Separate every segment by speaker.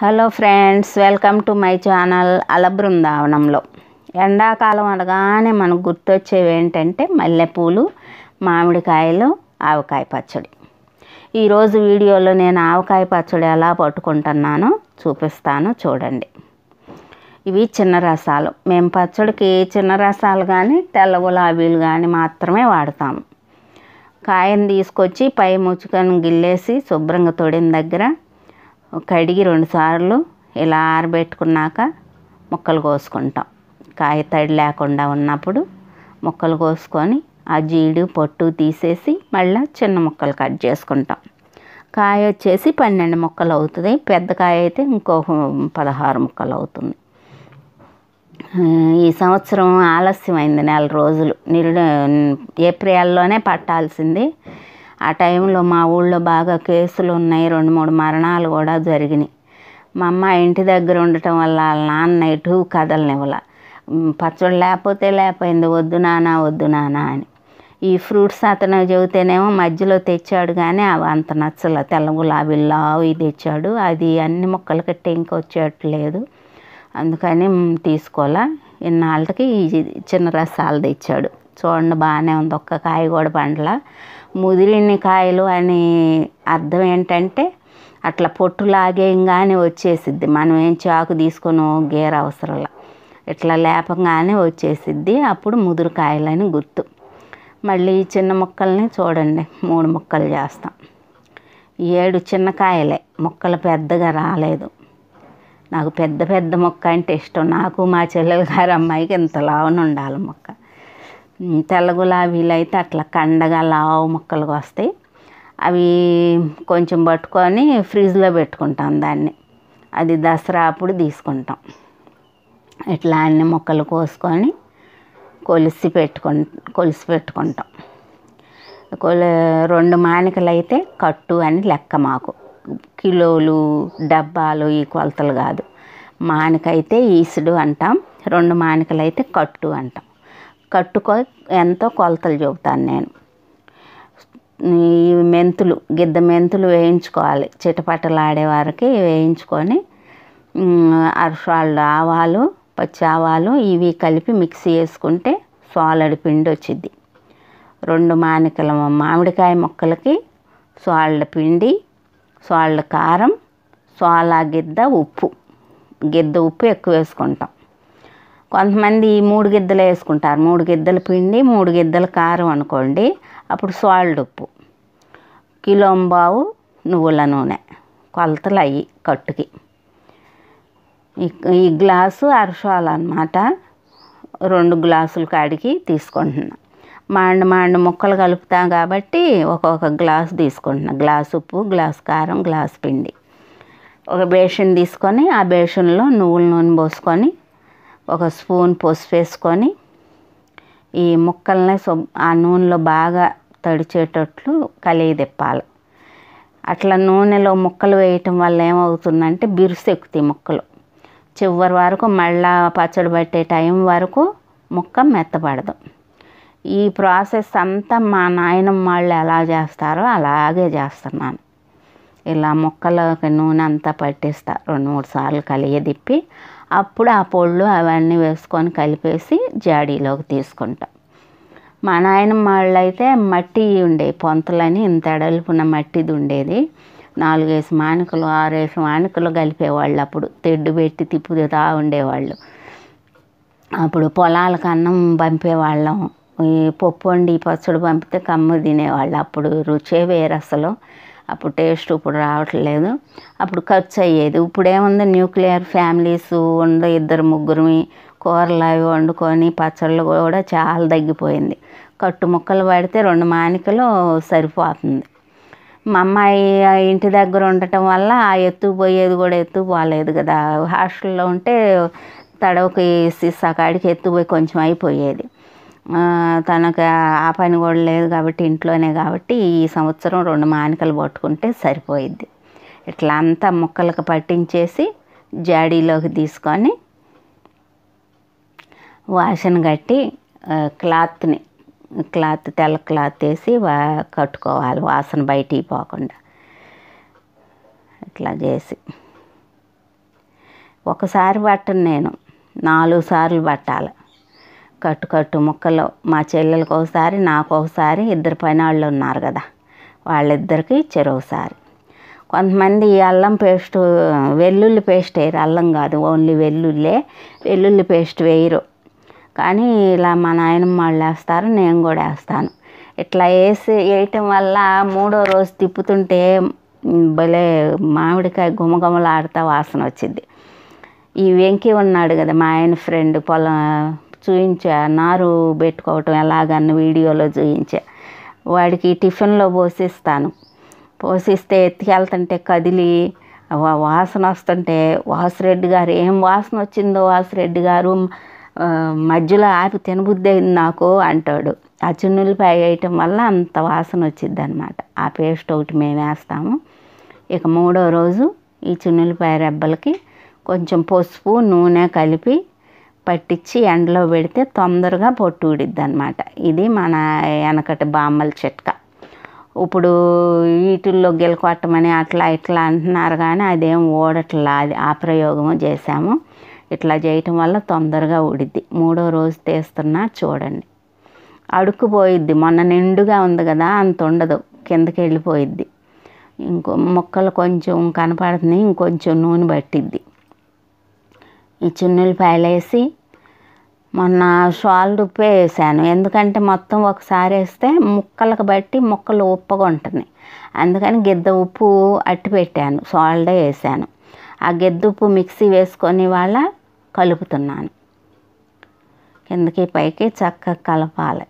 Speaker 1: hello friends welcome to my channel బృందావనంలో ఎండాకాలం అనగానే మనకు గుర్తొచ్చేవి ఏంటంటే మల్లెపూలు మామిడికాయలు ఆవకాయ పచ్చడి ఈరోజు వీడియోలో నేను ఆవకాయ పచ్చడి ఎలా పట్టుకుంటున్నానో చూపిస్తాను చూడండి ఇవి చిన్న రసాలు మేము పచ్చడికి చిన్న రసాలు కానీ తెల్ల గులాబీలు కానీ మాత్రమే వాడతాము కాయను తీసుకొచ్చి పై ముచ్చుకను గిల్లేసి శుభ్రంగా తొడిన దగ్గర కడిగి రెండుసార్లు ఇలా ఆరబెట్టుకున్నాక ముక్కలు కోసుకుంటాం కాయ తడి లేకుండా ఉన్నప్పుడు ముక్కలు కోసుకొని ఆ జీడి పొట్టు తీసేసి మళ్ళీ చిన్న ముక్కలు కట్ చేసుకుంటాం కాయ వచ్చేసి పన్నెండు ముక్కలు అవుతుంది పెద్ద కాయ అయితే ఇంకో పదహారు ముక్కలు అవుతుంది ఈ సంవత్సరం ఆలస్యమైంది నెల రోజులు నిరు ఏప్రిల్లోనే పట్టాల్సింది ఆ టైంలో మా ఊళ్ళో బాగా కేసులు ఉన్నాయి రెండు మూడు మరణాలు కూడా జరిగినాయి మా అమ్మ ఇంటి దగ్గర ఉండటం వల్ల వాళ్ళ నాన్న ఎటు కదలనివ్వల పచ్చడి లేకపోతే లేకపోయింది వద్దు నాన్న వద్దు నాన్న అని ఈ ఫ్రూట్స్ అతను చెబితేనేమో మధ్యలో తెచ్చాడు కానీ అవి అంత నచ్చల తెల్ల గులాబీల్లో అవి తెచ్చాడు అది అన్ని మొక్కలు కట్టి వచ్చేట్లేదు అందుకని తీసుకోవాలా ఇన్నాళ్ళకి ఈ చిన్న రసాలు తెచ్చాడు చూడండి బాగానే ఉంది ఒక్క కాయ కూడా పండ్ల ముదిరిని కాయలు అని అర్థం ఏంటంటే అట్లా పొట్టు లాగేయంగానే వచ్చేసిద్ది మనం ఏం చాకు తీసుకొని గేర అవసరంలా ఇట్లా లేపంగానే వచ్చేసిద్ది అప్పుడు ముదురు కాయలని గుర్తు మళ్ళీ చిన్న ముక్కల్ని చూడండి మూడు ముక్కలు చేస్తాం ఏడు చిన్న కాయలే ముక్కలు పెద్దగా రాలేదు నాకు పెద్ద పెద్ద మొక్క అంటే ఇష్టం నాకు మా చెల్లెలు గారు అమ్మాయికి ఇంత లావన ఉండాలి మొక్క తెల్ల గులాబీలు అయితే అట్లా కండగా లావు ముక్కలుగా వస్తాయి అవి కొంచెం పట్టుకొని ఫ్రిడ్జ్లో పెట్టుకుంటాం దాన్ని అది దసరా అప్పుడు తీసుకుంటాం ఇట్లా అన్ని ముక్కలు కోసుకొని కొలిసి పెట్టుకుం కొలిసి పెట్టుకుంటాం కొలి రెండు మానికలు అయితే కట్టు అని లెక్క మాకు కిలోలు డబ్బాలు ఈ కొలతలు కాదు మానికైతే ఈసుడు అంటాం రెండు మానికలు అయితే కట్టు అంటాం కట్టుకో ఎంతో కొలతలు చెబుతాను నేను ఈ మెంతులు గిద్ద మెంతులు వేయించుకోవాలి చిటపటలు ఆడేవారికి వేయించుకొని అరసాళ్ళు ఆవాలు పచ్చి ఆవాలు ఇవి కలిపి మిక్సీ వేసుకుంటే సోలడి పిండి వచ్చింది రెండు మానికల మామిడికాయ మొక్కలకి సోళ్ళ పిండి సోళ్ళ కారం సోలా గిద్ద ఉప్పు గిద్ద ఉప్పు ఎక్కువ వేసుకుంటాం కొంతమంది మూడు గిద్దలు వేసుకుంటారు మూడు గిద్దలు పిండి మూడు గిద్దలు కారం అనుకోండి అప్పుడు సాల్డ్ ఉప్పు కిలోంబావు నువ్వుల నూనె కొలతలు అయ్యి కట్టుకి ఈ గ్లాసు అరసాలు అనమాట రెండు గ్లాసులు కాడికి తీసుకుంటున్నా మాండ మాండ ముక్కలు కలుపుతాం కాబట్టి ఒక్కొక్క గ్లాసు తీసుకుంటున్నా గ్లాస్ ఉప్పు గ్లాస్ కారం గ్లాస్ పిండి ఒక బేషన్ తీసుకొని ఆ బేషన్లో నువ్వుల నూనె పోసుకొని ఒక స్పూన్ పసుపు వేసుకొని ఈ ముక్కల్ని ఆ నూనెలో బాగా తడిచేటట్లు కలిగి తిప్పాలి అట్లా నూనెలో ముక్కలు వేయటం వల్ల ఏమవుతుందంటే ఎక్కుతాయి ముక్కలు చివరి వరకు మళ్ళా పచ్చడి పట్టే టైం వరకు ముక్క మెత్తపడదు ఈ ప్రాసెస్ అంతా మా నాయనమ్మ వాళ్ళు ఎలా చేస్తారో అలాగే చేస్తున్నాను ఇలా ముక్కలకి నూనె అంతా పట్టిస్తా రెండు మూడు సార్లు కలిగి తిప్పి అప్పుడు ఆ పొళ్ళు అవన్నీ వేసుకొని కలిపేసి జాడీలోకి తీసుకుంటాం మా నాయనమ్మ వాళ్ళు అయితే మట్టి ఉండే పొంతలని ఇంత అడలుపున్న మట్టిది ఉండేది నాలుగేసి మానుకలు ఆరేసి మానుకలు కలిపేవాళ్ళు అప్పుడు తెడ్డు పెట్టి తిప్పుతా ఉండేవాళ్ళు అప్పుడు పొలాలకు అన్నం పంపేవాళ్ళం ఈ పప్పు వండి పచ్చడి పంపితే కమ్మ తినేవాళ్ళు అప్పుడు రుచే వేరు అసలు అప్పుడు టేస్ట్ ఇప్పుడు రావట్లేదు అప్పుడు ఖర్చు అయ్యేది ఇప్పుడు ఏముంది న్యూక్లియర్ ఫ్యామిలీస్ ఉండి ఇద్దరు ముగ్గురిమి కూరలు అవి వండుకొని పచ్చళ్ళు కూడా చాలా తగ్గిపోయింది కట్టు ముక్కలు పడితే రెండు మానికలు సరిపోతుంది మా అమ్మాయి ఇంటి దగ్గర ఉండటం వల్ల ఆ ఎత్తు పోయేది కూడా ఎత్తు పోలేదు కదా హాస్టల్లో ఉంటే తడవకి సీసా కాడికి ఎత్తుపోయి కొంచెం అయిపోయేది తనకు ఆ పని కూడా లేదు కాబట్టి ఇంట్లోనే కాబట్టి ఈ సంవత్సరం రెండు మానికలు పట్టుకుంటే సరిపోయిద్ది ఇట్లా అంతా ముక్కలకు పట్టించేసి జాడీలోకి తీసుకొని వాసన కట్టి క్లాత్ని క్లాత్ తెల్ల క్లాత్ వేసి వా కట్టుకోవాలి వాసన బయటికి పోకుండా ఇట్లా చేసి ఒకసారి పట్టను నేను నాలుగు సార్లు పట్టాలి కట్టు కట్టు ముక్కలు మా చెల్లెలకు ఒకసారి నాకు ఒకసారి ఇద్దరు పైన వాళ్ళు ఉన్నారు కదా వాళ్ళిద్దరికి ఇచ్చారు ఒకసారి కొంతమంది ఈ అల్లం పేస్టు వెల్లుల్లి పేస్ట్ వేయరు అల్లం కాదు ఓన్లీ వెల్లుల్లే వెల్లుల్లి పేస్ట్ వేయరు కానీ ఇలా మా నాయనమ్మ వాళ్ళు వేస్తారు నేను కూడా వేస్తాను ఇట్లా వేసి వేయటం వల్ల మూడో రోజు తిప్పుతుంటే భలే మామిడికాయ గుమగుమలాడుతా వాసన వచ్చింది ఈ వెంకీ ఉన్నాడు కదా మా ఆయన ఫ్రెండ్ పొలం చూపించా నారు పెట్టుకోవటం ఎలాగన్న వీడియోలో చూపించా వాడికి టిఫిన్లో పోసిస్తాను పోసిస్తే ఎత్తుకెళ్తుంటే కదిలి వాసన వస్తుంటే వాసిరెడ్డి గారు ఏం వాసన వచ్చిందో వాసిరెడ్డి గారు మధ్యలో ఆపి తినబుద్ది అయింది నాకు అంటాడు ఆ చున్నులపై వేయటం వల్ల అంత వాసన వచ్చింది అనమాట ఆ పేస్ట్ ఒకటి మేము వేస్తాము ఇక మూడో రోజు ఈ చున్నులపాయ రెబ్బలకి కొంచెం పసుపు నూనె కలిపి పట్టించి ఎండలో పెడితే తొందరగా పొట్టు ఊడిద్ది అనమాట ఇది మన వెనకటి బామ్మల చెట్క ఇప్పుడు వీటిల్లో గెలుకొట్టమని అట్లా ఇట్లా అంటున్నారు కానీ అదేం ఓడట్లా అది ఆ ప్రయోగము చేశాము ఇట్లా చేయటం వల్ల తొందరగా ఉడిద్ది మూడో రోజు తీస్తున్నా చూడండి అడుక్కుపోయిద్ది మొన్న నిండుగా ఉంది కదా అంత ఉండదు కిందకి వెళ్ళిపోయిద్ది ఇంకో మొక్కలు కొంచెం కనపడుతుంది ఇంకొంచెం నూనె పట్టిద్ది ఈ చున్నులు వేసి మొన్న షాల్ ఉప్పే వేసాను ఎందుకంటే మొత్తం ఒకసారి వేస్తే ముక్కలకు బట్టి ముక్కలు ఉప్పగా ఉంటుంది అందుకని గిద్ద ఉప్పు అట్టి పెట్టాను సాల్డే వేసాను ఆ గిద్ద ఉప్పు మిక్సీ వేసుకొని వాళ్ళ కలుపుతున్నాను కిందకి పైకి చక్కగా కలపాలి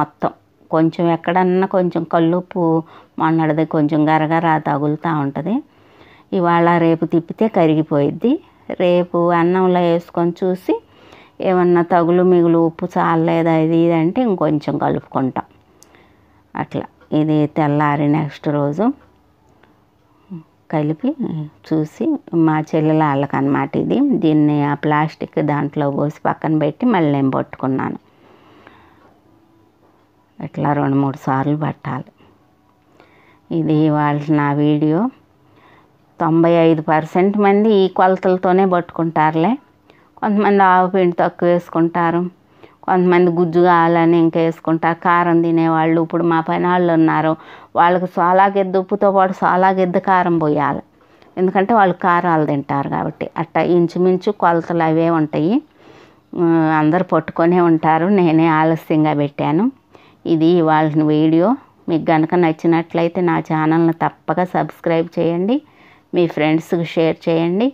Speaker 1: మొత్తం కొంచెం ఎక్కడన్నా కొంచెం కల్లుప్పు మొన్నటిది కొంచెం గరగరా తగులుతూ ఉంటుంది ఇవాళ రేపు తిప్పితే కరిగిపోయిద్ది రేపు అన్నంలో వేసుకొని చూసి ఏమన్నా తగులు మిగులు ఉప్పు చాలలేదా ఇది ఇది అంటే ఇంకొంచెం కలుపుకుంటాం అట్లా ఇది తెల్లారి నెక్స్ట్ రోజు కలిపి చూసి మా చెల్లెల అనమాట ఇది దీన్ని ఆ ప్లాస్టిక్ దాంట్లో పోసి పక్కన పెట్టి మళ్ళీ నేను పట్టుకున్నాను ఇట్లా రెండు మూడు సార్లు పట్టాలి ఇది వాళ్ళ నా వీడియో తొంభై ఐదు పర్సెంట్ మంది ఈ కొలతలతోనే పట్టుకుంటారులే కొంతమంది ఆవు పిండి తక్కువ వేసుకుంటారు కొంతమంది గుజ్జు కావాలని ఇంకా వేసుకుంటారు కారం తినేవాళ్ళు ఇప్పుడు మా పైన వాళ్ళు ఉన్నారు వాళ్ళకి సోలాగెద్దు ఉప్పుతో పాటు సోలాగెద్దు కారం పోయాలి ఎందుకంటే వాళ్ళు కారాలు తింటారు కాబట్టి అట్టా ఇంచుమించు కొలతలు అవే ఉంటాయి అందరు పట్టుకొనే ఉంటారు నేనే ఆలస్యంగా పెట్టాను ఇది ఇవాళ వీడియో మీకు కనుక నచ్చినట్లయితే నా ఛానల్ని తప్పక సబ్స్క్రైబ్ చేయండి మీ ఫ్రెండ్స్కి షేర్ చేయండి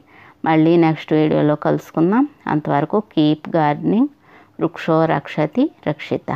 Speaker 1: మళ్ళీ నెక్స్ట్ వీడియోలో కలుసుకుందాం అంతవరకు కీప్ గార్డెనింగ్ వృక్షో రక్షతి రక్షిత